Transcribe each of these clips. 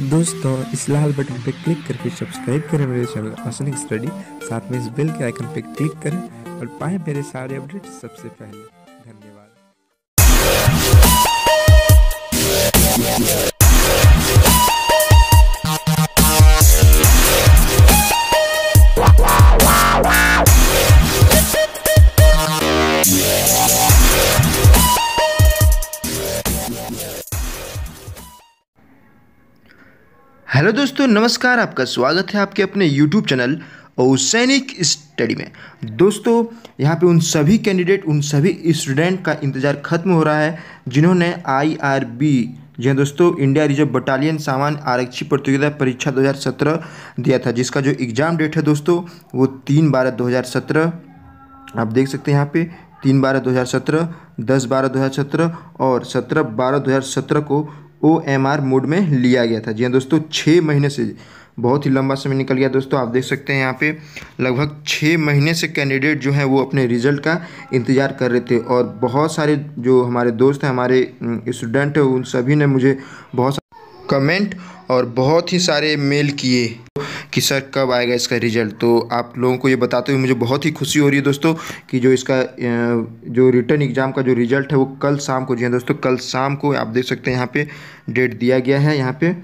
दोस्तों इस लाल बटन पर क्लिक करके सब्सक्राइब करें मेरे चैनल आसनिक स्टडी साथ में इस बेल के आइकन पर क्लिक करें और पाएं मेरे सारे अपडेट सबसे पहले धन्यवाद हेलो दोस्तों नमस्कार आपका स्वागत है आपके अपने यूट्यूब चैनल और सैनिक स्टडी में दोस्तों यहाँ पे उन सभी कैंडिडेट उन सभी स्टूडेंट का इंतज़ार खत्म हो रहा है जिन्होंने आईआरबी जी हाँ दोस्तों इंडिया रिजर्व बटालियन सामान्य आरक्षी प्रतियोगिता परीक्षा 2017 दिया था जिसका जो एग्ज़ाम डेट है दोस्तों वो तीन बारह दो आप देख सकते हैं यहाँ पे तीन बारह दो हजार सत्रह दस बारह दो हज़ार सत्रह और सत्रह बारह दो हजार सत्रह को ओ एम आर मोड में लिया गया था जी हाँ दोस्तों छः महीने से बहुत ही लंबा समय निकल गया दोस्तों आप देख सकते हैं यहाँ पे लगभग छः महीने से कैंडिडेट जो हैं वो अपने रिजल्ट का इंतज़ार कर रहे थे और बहुत सारे जो हमारे दोस्त हैं हमारे स्टूडेंट हैं उन सभी ने मुझे बहुत कमेंट और बहुत ही सारे मेल किए कि सर कब आएगा इसका रिज़ल्ट तो आप लोगों को ये बताते हुए मुझे बहुत ही खुशी हो रही है दोस्तों कि जो इसका जो रिटर्न एग्ज़ाम का जो रिज़ल्ट है वो कल शाम को जी हाँ दोस्तों कल शाम को आप देख सकते हैं यहाँ पे डेट दिया गया है यहाँ पे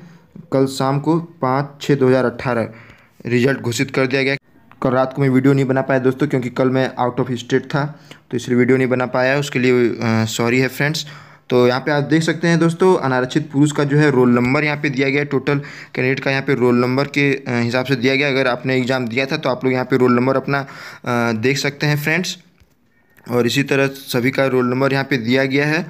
कल शाम को पाँच छः दो हज़ार अट्ठारह रिज़ल्ट घोषित कर दिया गया कल रात को मैं वीडियो नहीं बना पाया दोस्तों क्योंकि कल मैं आउट ऑफ स्टेट था तो इसलिए वीडियो नहीं बना पाया उसके लिए सॉरी है फ्रेंड्स तो यहाँ पे आप देख सकते हैं दोस्तों अनारक्षित पुरुष का जो है रोल नंबर यहाँ पे दिया गया है टोटल कैंडिडेट का यहाँ पे रोल नंबर के हिसाब से दिया गया अगर आपने एग्ज़ाम दिया था तो आप लोग यहाँ पे रोल नंबर अपना देख सकते हैं फ्रेंड्स और इसी तरह सभी का रोल नंबर यहाँ पे दिया गया है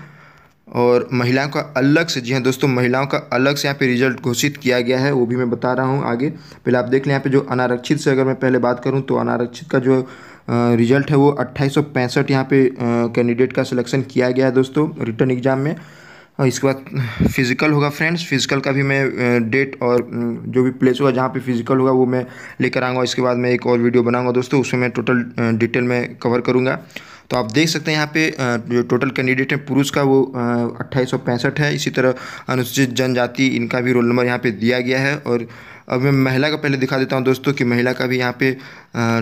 और महिलाओं का अलग से जी हाँ दोस्तों महिलाओं का अलग से यहाँ पे रिजल्ट घोषित किया गया है वो भी मैं बता रहा हूँ आगे पहले आप देख लें यहाँ पे जो अनारक्षित से अगर मैं पहले बात करूँ तो अनारक्षित का जो रिजल्ट है वो अट्ठाईस सौ पैंसठ यहाँ पे कैंडिडेट का सिलेक्शन किया गया है दोस्तों रिटर्न एग्ज़ाम में और इसके बाद फिज़िकल होगा फ्रेंड्स फिज़िकल का भी मैं डेट और जो भी प्लेस होगा जहाँ पे फिज़िकल होगा वो मैं लेकर आऊँगा इसके बाद मैं एक और वीडियो बनाऊँगा दोस्तों उसमें मैं टोटल डिटेल में कवर करूँगा तो आप देख सकते हैं यहाँ पे जो टोटल कैंडिडेट हैं पुरुष का वो अट्ठाईस है इसी तरह अनुसूचित जनजाति इनका भी रोल नंबर यहाँ पर दिया गया है और अब मैं महिला का पहले दिखा देता हूँ दोस्तों कि महिला का भी यहाँ पे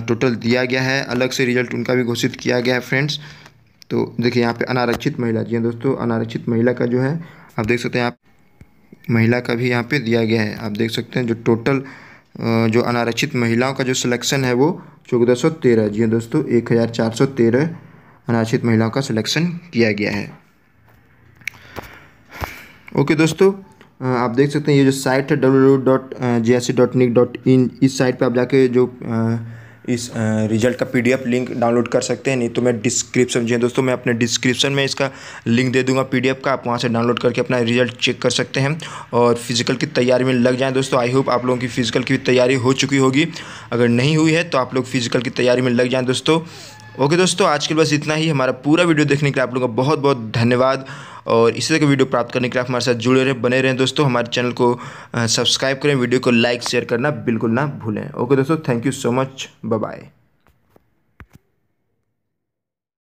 टोटल दिया गया है अलग से रिजल्ट उनका भी घोषित किया गया है फ्रेंड्स तो देखिए यहाँ पे अनारक्षित महिला जी दोस्तों अनारक्षित महिला का जो है आप देख सकते हैं आप महिला का भी यहाँ पे दिया गया है आप देख सकते हैं जो टोटल जो अनारक्षित महिलाओं का जो सिलेक्शन है वो चौदह सौ तेरह जी दोस्तों एक हज़ार चार सौ तेरह अनारक्षित महिलाओं का सिलेक्शन किया गया है ओके दोस्तों आप देख सकते हैं ये जो साइट है W dot J S C dot nic dot in इस साइट पे आप जाके जो इस रिजल्ट का पीडीएफ लिंक डाउनलोड कर सकते हैं नहीं तो मैं डिस्क्रिप्शन जी हाँ दोस्तों मैं अपने डिस्क्रिप्शन में इसका लिंक दे दूंगा पीडीएफ का आप वहाँ से डाउनलोड करके अपना रिजल्ट चेक कर सकते हैं और फिजिकल की तैयारी में लग जाएँ दोस्तों आई होप आप लोगों की फिजिकल की तैयारी हो चुकी होगी अगर नहीं हुई है तो आप लोग फिजिकल की तैयारी में लग जाएँ दोस्तों ओके दोस्तों आज के बस इतना ही हमारा पूरा वीडियो देखने के लिए आप लोगों का बहुत बहुत धन्यवाद और इसी तरह की वीडियो प्राप्त करने के लिए हमारे साथ जुड़े रहे बने रहें दोस्तों हमारे चैनल को सब्सक्राइब करें वीडियो को लाइक शेयर करना बिल्कुल ना भूलें ओके दोस्तों thank you so much bye